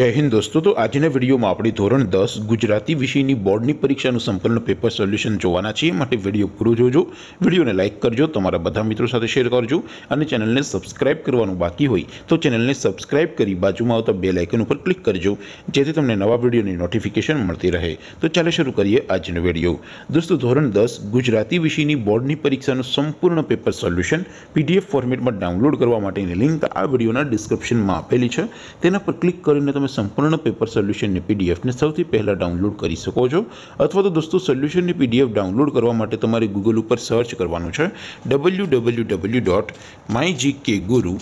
જય હિન્દ દોસ્તો તો આજના વિડીયોમાં આપણે ધોરણ દસ ગુજરાતી વિષયની બોર્ડની પરીક્ષાનું સંપૂર્ણ પેપર સોલ્યુશન જોવાના છીએ માટે વિડીયો પૂરો જોજો વિડીયોને લાઇક કરજો તમારા બધા મિત્રો સાથે શેર કરજો અને ચેનલને સબસ્ક્રાઇબ કરવાનું બાકી હોય તો ચેનલને સબસ્ક્રાઇબ કરી બાજુમાં આવતા બે લાઇકન ઉપર ક્લિક કરજો જેથી તમને નવા વિડીયોની નોટિફિકેશન મળતી રહે તો ચાલો શરૂ કરીએ આજનો વિડીયો દોસ્તો ધોરણ દસ ગુજરાતી વિષયની બોર્ડની પરીક્ષાનું સંપૂર્ણ પેપર સોલ્યુશન પીડીએફ ફોર્મેટમાં ડાઉનલોડ કરવા માટેની લિંક આ વિડીયોના ડિસ્ક્રિપ્શનમાં આપેલી છે તેના પર ક્લિક કરીને તમે સંપૂર્ણ પેપર સોલ્યુશનની પીડીએફને સૌથી પહેલાં ડાઉનલોડ કરી શકો છો અથવા તો દોસ્તો સોલ્યુશનની પીડીએફ ડાઉનલોડ કરવા માટે તમારે ગૂગલ ઉપર સર્ચ કરવાનું છે W W W dot my GK guru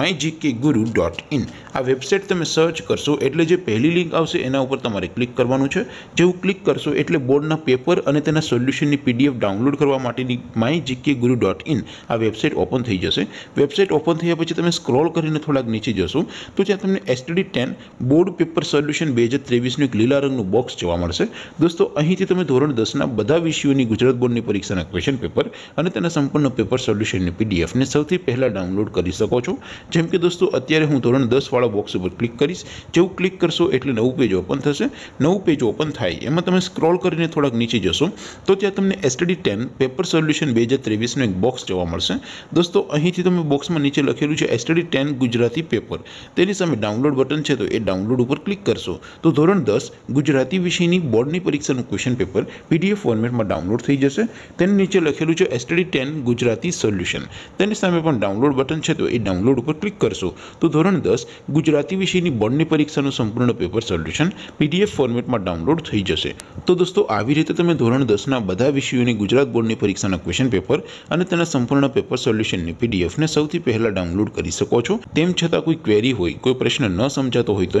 my G K guru dot in આ વેબસાઇટ તમે સર્ચ કરશો એટલે જે પહેલી લિંક આવશે એના ઉપર તમારે ક્લિક કરવાનું છે જેવું ક્લિક કરશો એટલે બોર્ડના પેપર અને તેના સોલ્યુશનની પીડીએફ ડાઉનલોડ કરવા માટેની my G K guru dot in આ વેબસાઇટ ઓપન થઈ જશે વેબસાઇટ ઓપન થયા પછી તમે સ્ક્રોલ કરીને થોડાક નીચે જશો તો ત્યાં તમને STD ten board board paper solution બે હજાર ત્રેવીસનું એક લીલા રંગનું બોક્સ જોવા મળશે દોસ્તો અહીંથી તમે ધોરણ દસના બધા વિષયોની ગુજરાત બોર્ડની પરીક્ષાના ક્વેશ્ચન પેપર અને તેના સંપૂર્ણ પેપર સોલ્યુશનની પીડીએફને સૌથી પહેલાં ડાઉનલોડ કરી શકો છો જેમ કે દોસ્તો અત્યારે હું ધોરણ દસવાળા બોક્સ ઉપર ક્લિક કરીશ જેવું ક્લિક કરશો એટલે નવું પેજ ઓપન થશે નવું પેજ ઓપન થાય એમાં તમે સ્ક્રોલ કરીને થોડાક નીચે જશો તો ત્યાં તમને એસટીડી ટેન પેપર સોલ્યુશન બે હજાર ત્રેવીસનું એક બોક્સ જોવા મળશે દોસ્તો અહીંથી તમે બોક્સમાં નીચે લખેલું છે એસટીડી ટેન ગુજરાતી પેપર તેની સામે ડાઉનલોડ બટન છે તો એ ડાઉન ડાઉનલોડ ઉપર ક્લિક કરશો તો ધોરણ દસ ગુજરાતી વિષયની બોર્ડની પરીક્ષાનું ક્વેશ્ચન પેપર પીડીએફ ફોર્મેટમાં ડાઉનલોડ થઈ જશે તેની નીચે લખેલું છે એસટડી ટેન ગુજરાતી સોલ્યુશન તેની સામે પણ ડાઉનલોડ બટન છે તો એ ડાઉનલોડ ઉપર ક્લિક કરશો તો ધોરણ દસ ગુજરાતી વિષયની બોર્ડની પરીક્ષાનું સંપૂર્ણ પેપર સોલ્યુશન પીડીએફ ફોર્મેટમાં ડાઉનલોડ થઈ જશે તો દોસ્તો આવી રીતે તમે ધોરણ દસના બધા વિષયોની ગુજરાત બોર્ડની પરીક્ષાના ક્વેશ્ચન પેપર અને તેના સંપૂર્ણ પેપર સોલ્યુશનની પીડીએફને સૌથી પહેલાં ડાઉનલોડ કરી શકો છો તેમ છતાં કોઈ ક્વેરી હોય કોઈ પ્રશ્ન ન સમજાતો હોય તો